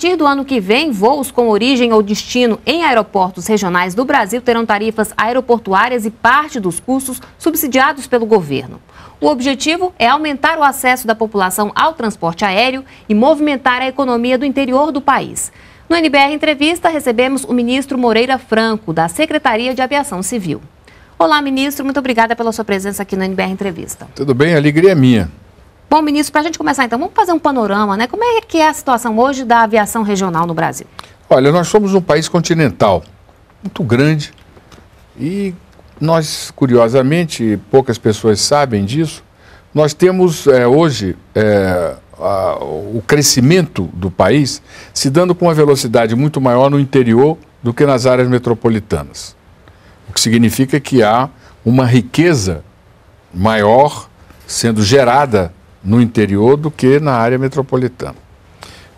partir do ano que vem, voos com origem ou destino em aeroportos regionais do Brasil terão tarifas aeroportuárias e parte dos custos subsidiados pelo governo. O objetivo é aumentar o acesso da população ao transporte aéreo e movimentar a economia do interior do país. No NBR Entrevista, recebemos o ministro Moreira Franco, da Secretaria de Aviação Civil. Olá, ministro, muito obrigada pela sua presença aqui no NBR Entrevista. Tudo bem, a alegria é minha. Bom, ministro, para a gente começar então, vamos fazer um panorama, né? Como é que é a situação hoje da aviação regional no Brasil? Olha, nós somos um país continental, muito grande, e nós, curiosamente, poucas pessoas sabem disso, nós temos é, hoje é, a, o crescimento do país se dando com uma velocidade muito maior no interior do que nas áreas metropolitanas. O que significa que há uma riqueza maior sendo gerada no interior do que na área metropolitana.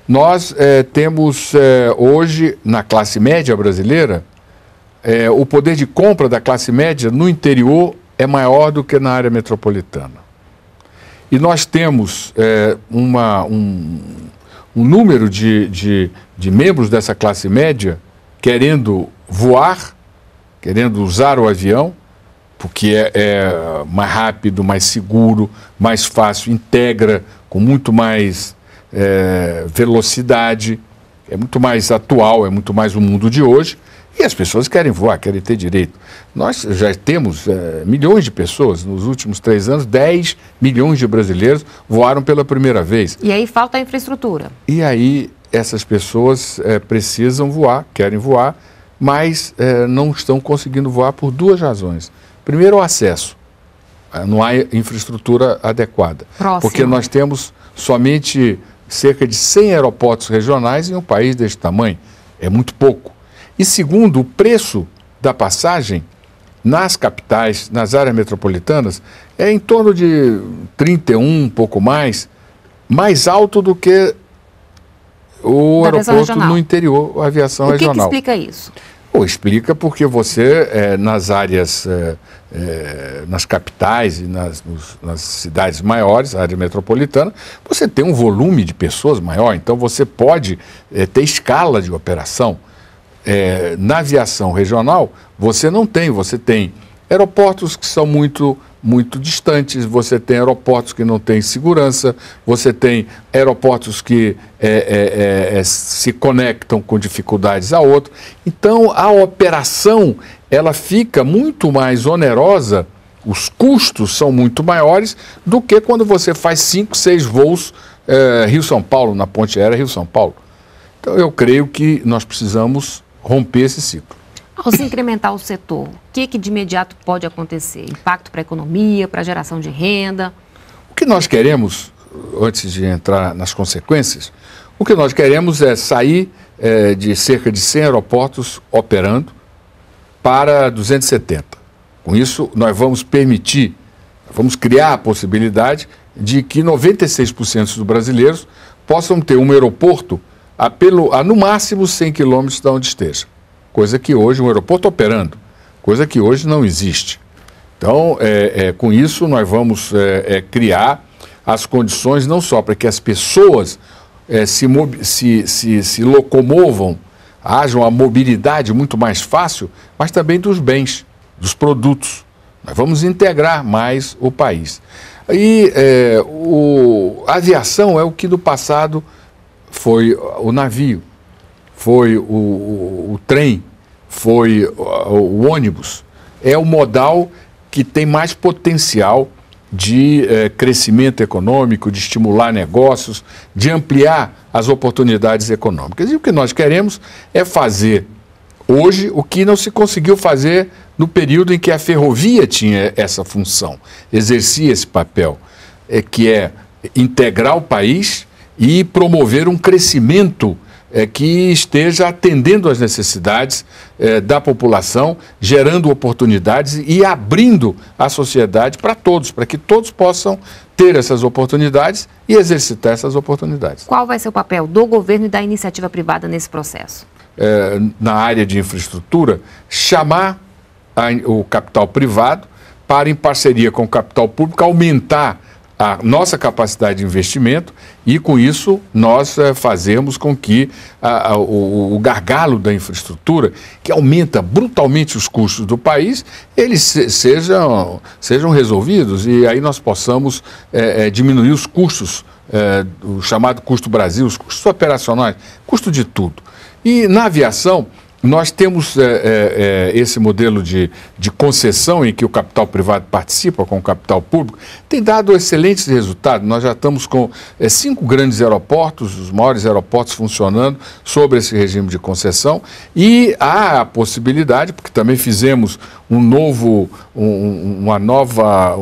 Nós é, temos é, hoje, na classe média brasileira, é, o poder de compra da classe média no interior é maior do que na área metropolitana. E nós temos uma, um, um número de, de, de membros dessa classe média querendo voar, querendo usar o avião, porque é, é, mais rápido, mais seguro, mais fácil, integra com muito mais é, velocidade, é muito mais atual, é muito mais o mundo de hoje. E as pessoas querem voar, querem ter direito. Nós já temos é, milhões de pessoas, nos últimos três anos, 10 milhões de brasileiros voaram pela primeira vez. E aí falta a infraestrutura. E aí essas pessoas é, precisam voar, querem voar, mas é, não estão conseguindo voar por duas razões. Primeiro, o acesso. Ah, não há infraestrutura adequada. Próximo. Porque nós temos somente cerca de 100 aeroportos regionais em um país deste tamanho. É muito pouco. E segundo, o preço da passagem nas capitais, nas áreas metropolitanas, é em torno de 31, um pouco mais, mais alto do que o da aeroporto no interior, a aviação o regional. O que explica isso? Ou explica porque você, é, nas áreas, é, é, nas capitais e nas, nos, nas cidades maiores, área metropolitana, você tem um volume de pessoas maior, então você pode ter escala de operação. na aviação regional, você não tem, você tem Aeroportos que são muito muito distantes, você tem aeroportos que não têm segurança, você tem aeroportos que é, é, é, é, se conectam com dificuldades a outro. Então, a operação ela fica muito mais onerosa, os custos são muito maiores do que quando você faz cinco, seis voos é, Rio-São Paulo, na ponte aérea Rio-São Paulo. Então, eu creio que nós precisamos romper esse ciclo. Ao se incrementar o setor, o que, que de imediato pode acontecer? Impacto para a economia, para a geração de renda? O que nós queremos, antes de entrar nas consequências, o que nós queremos é sair é, de cerca de 100 aeroportos operando para 270. Com isso, nós vamos permitir, vamos criar a possibilidade de que 96% dos brasileiros possam ter um aeroporto a, pelo, a no máximo 100 quilômetros de onde esteja coisa que hoje um aeroporto operando, coisa que hoje não existe. Então, é, é, com isso, nós vamos é, é criar as condições não só para que as pessoas é, se, se, se, se locomovam, haja uma mobilidade muito mais fácil, mas também dos bens, dos produtos. Nós vamos integrar mais o país. E é, o, a aviação é o que no passado foi o navio, foi o, o, o trem, foi o ônibus, é o modal que tem mais potencial de é, crescimento econômico, de estimular negócios, de ampliar as oportunidades econômicas. E o que nós queremos é fazer hoje o que não se conseguiu fazer no período em que a ferrovia tinha essa função, exercia esse papel, é, que é integrar o país e promover um crescimento econômico é, que esteja atendendo às necessidades é, da população, gerando oportunidades e abrindo a sociedade para todos, para que todos possam ter essas oportunidades e exercitar essas oportunidades. Qual vai ser o papel do governo e da iniciativa privada nesse processo? É, na área de infraestrutura, chamar a, o capital privado para, em parceria com o capital público, aumentar a nossa capacidade de investimento e, com isso, nós é, fazemos com que a, a, o, o, gargalo da infraestrutura, que aumenta brutalmente os custos do país, eles se, sejam, sejam resolvidos e aí nós possamos é, é, diminuir os custos, o chamado custo Brasil, os custos operacionais, custo de tudo. E na aviação, nós temos é, é, é, esse modelo de, de concessão em que o capital privado participa com o capital público, tem dado excelentes resultados. Nós já estamos com é, cinco grandes aeroportos, os maiores aeroportos funcionando sobre esse regime de concessão, e há a possibilidade, porque também fizemos um novo, um, uma nova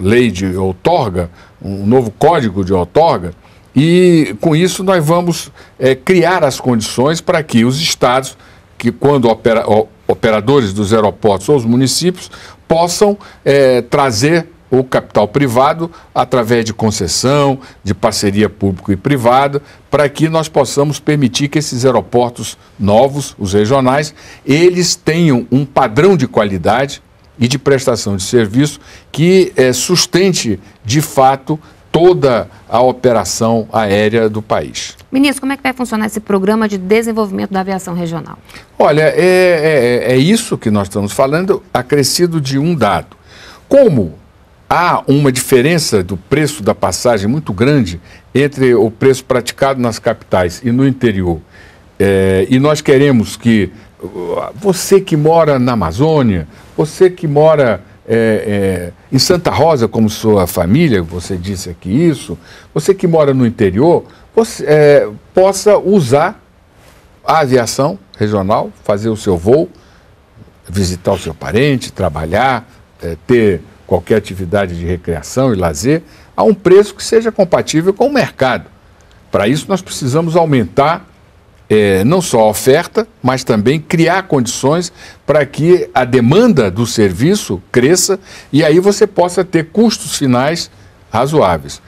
lei de outorga, um novo código de outorga, e com isso nós vamos é, criar as condições para que os estados que quando opera, operadores dos aeroportos ou os municípios possam é, trazer o capital privado através de concessão, de parceria público e privada, para que nós possamos permitir que esses aeroportos novos, os regionais, eles tenham um padrão de qualidade e de prestação de serviço que é, sustente de fato toda a operação aérea do país. Ministro, como é que vai funcionar esse programa de desenvolvimento da aviação regional? Olha, é, é, é, é isso que nós estamos falando, acrescido de um dado. Como há uma diferença do preço da passagem muito grande entre o preço praticado nas capitais e no interior, é, e nós queremos que uh, você que mora na Amazônia, você que mora é, é, em Santa Rosa, como sua família, você disse aqui isso, você que mora no interior, você, é, possa usar a aviação regional, fazer o seu voo, visitar o seu parente, trabalhar, é, ter qualquer atividade de recreação e lazer, a um preço que seja compatível com o mercado. Para isso, nós precisamos aumentar é, não só a oferta, mas também criar condições para que a demanda do serviço cresça e aí você possa ter custos finais razoáveis.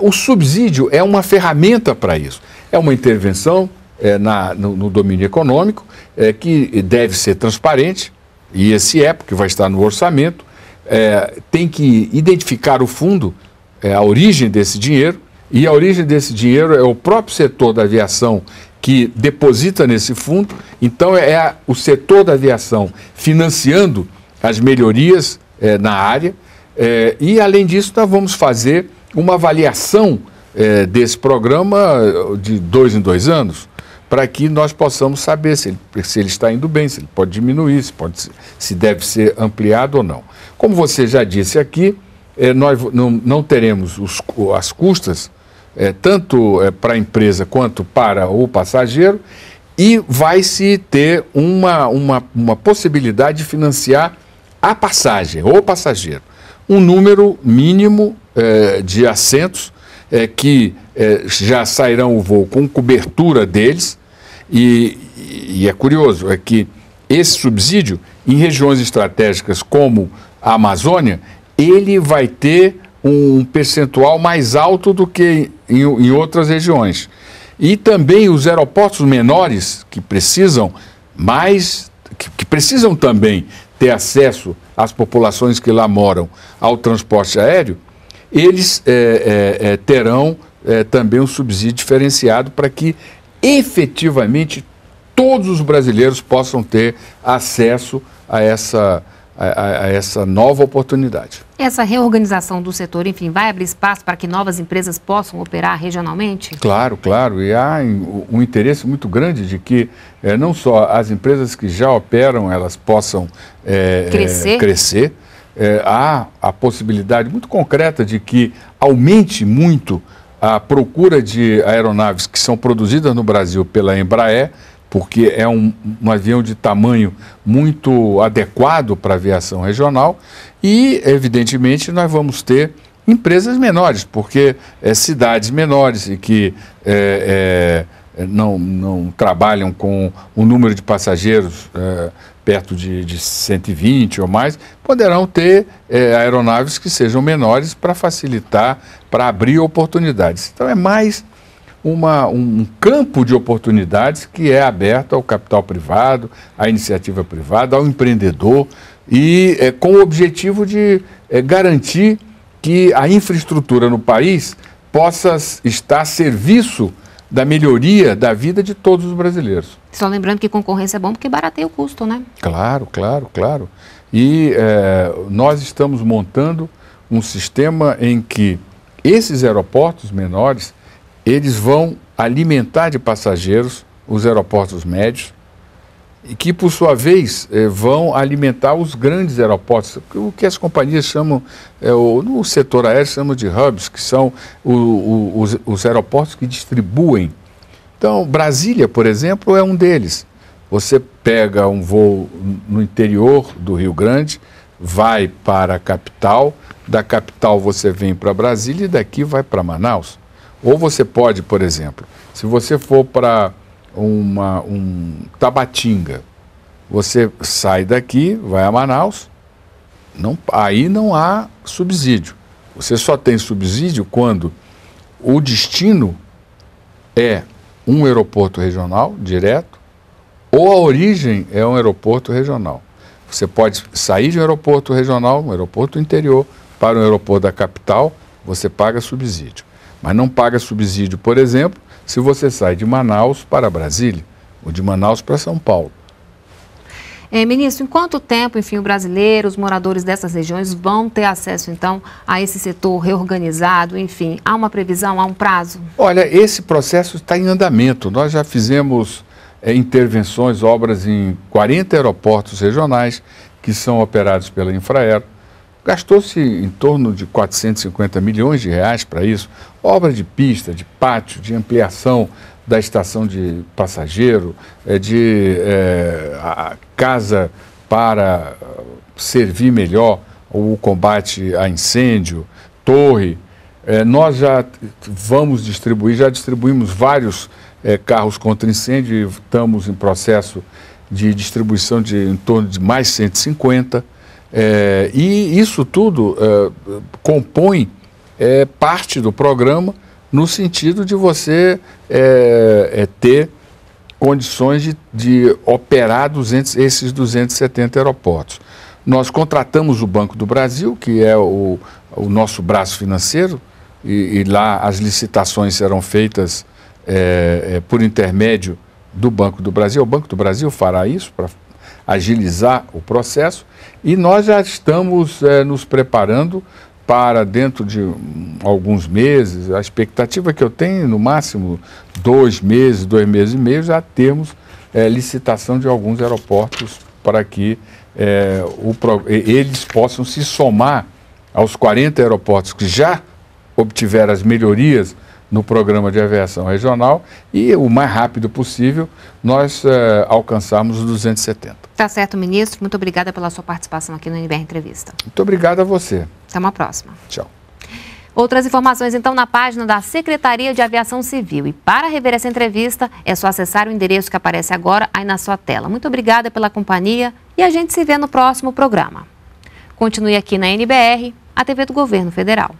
O subsídio é uma ferramenta para isso, é uma intervenção é, na, no, no, domínio econômico é, que deve ser transparente, e esse é, porque vai estar no orçamento, é, tem que identificar o fundo, é, a origem desse dinheiro, e a origem desse dinheiro é o próprio setor da aviação que deposita nesse fundo. Então, é, é a, o setor da aviação financiando as melhorias é, na área. É, e, além disso, nós vamos fazer uma avaliação é, desse programa de dois em dois anos para que nós possamos saber se ele, se ele, está indo bem, se ele pode diminuir, se, pode, se deve ser ampliado ou não. Como você já disse aqui, nós não, não teremos os, as custas é, tanto é, para a empresa quanto para o passageiro, e vai se ter uma, uma, uma possibilidade de financiar a passagem, ou passageiro. Um número mínimo é, de assentos é, que é, já sairão o voo com cobertura deles. E, e, é curioso, é que esse subsídio, em regiões estratégicas como a Amazônia, ele vai ter um percentual mais alto do que em, em outras regiões. E também os aeroportos menores, que precisam mais, que, que precisam também ter acesso às populações que lá moram ao transporte aéreo, eles é, é, é, terão é, também um subsídio diferenciado para que efetivamente todos os brasileiros possam ter acesso a essa a, a, essa nova oportunidade. Essa reorganização do setor, enfim, vai abrir espaço para que novas empresas possam operar regionalmente? Claro, claro. E há um interesse muito grande de que é, não só as empresas que já operam elas possam é, crescer, é, crescer há a possibilidade muito concreta de que aumente muito a procura de aeronaves que são produzidas no Brasil pela Embraer porque é um, um avião de tamanho muito adequado para a aviação regional, e, evidentemente, nós vamos ter empresas menores, porque é, cidades menores e que é, é, não, não trabalham com o número de passageiros perto de, de 120 ou mais, poderão ter é, aeronaves que sejam menores para facilitar, para abrir oportunidades. Então é mais uma, um campo de oportunidades que é aberto ao capital privado, à iniciativa privada, ao empreendedor, e é, com o objetivo de é, garantir que a infraestrutura no país possa estar a serviço da melhoria da vida de todos os brasileiros. Só lembrando que concorrência é bom porque barateia o custo, né? Claro, claro, claro. E é, nós estamos montando um sistema em que esses aeroportos menores eles vão alimentar de passageiros os aeroportos médios, e que, por sua vez, eh, vão alimentar os grandes aeroportos, o que as companhias chamam, eh, o, no setor aéreo, chamam de hubs, que são os aeroportos que distribuem. Então, Brasília, por exemplo, é um deles. Você pega um voo no interior do Rio Grande, vai para a capital, da capital você vem para Brasília e daqui vai para Manaus. Ou você pode, por exemplo, se você for para uma um Tabatinga, você sai daqui, vai a Manaus, não, aí não há subsídio. Você só tem subsídio quando o destino é um aeroporto regional direto ou a origem é um aeroporto regional. Você pode sair de um aeroporto regional, um aeroporto interior, para um aeroporto da capital, você paga subsídio mas não paga subsídio, por exemplo, se você sai de Manaus para Brasília ou de Manaus para São Paulo. É, ministro, em quanto tempo, enfim, o brasileiro, os moradores dessas regiões vão ter acesso, então, a esse setor reorganizado? Enfim, há uma previsão, há um prazo? Olha, esse processo está em andamento. Nós já fizemos é, intervenções, obras em 40 aeroportos regionais que são operados pela Infraero. Gastou-se em torno de 450 milhões de reais para isso, obra de pista, de pátio, de ampliação da estação de passageiro, eh, de é, a casa para eh, servir melhor o combate a incêndio, torre. É, nós já vamos distribuir, já distribuímos vários é, carros contra incêndio e estamos em processo de distribuição de em torno de mais 150. É, e isso tudo é, compõe é, parte do programa no sentido de você é, é, ter condições de, de operar 200, esses 270 aeroportos. Nós contratamos o Banco do Brasil, que é o, o nosso braço financeiro, e, e, lá as licitações serão feitas é, por intermédio do Banco do Brasil. O Banco do Brasil fará isso para agilizar o processo e nós já estamos é, nos preparando para dentro de hum, alguns meses, a expectativa que eu tenho, no máximo dois meses, dois meses e meio, já termos é, licitação de alguns aeroportos para que é, o, eles possam se somar aos 40 aeroportos que já obtiveram as melhorias no programa de aviação regional e o mais rápido possível nós uh, alcançarmos os 270. Tá certo, ministro. Muito obrigada pela sua participação aqui no NBR Entrevista. Muito obrigado a você. Até uma próxima. Tchau. Outras informações, então, na página da Secretaria de Aviação Civil. E para rever essa entrevista, é só acessar o endereço que aparece agora aí na sua tela. Muito obrigada pela companhia e a gente se vê no próximo programa. Continue aqui na NBR, a TV do Governo Federal.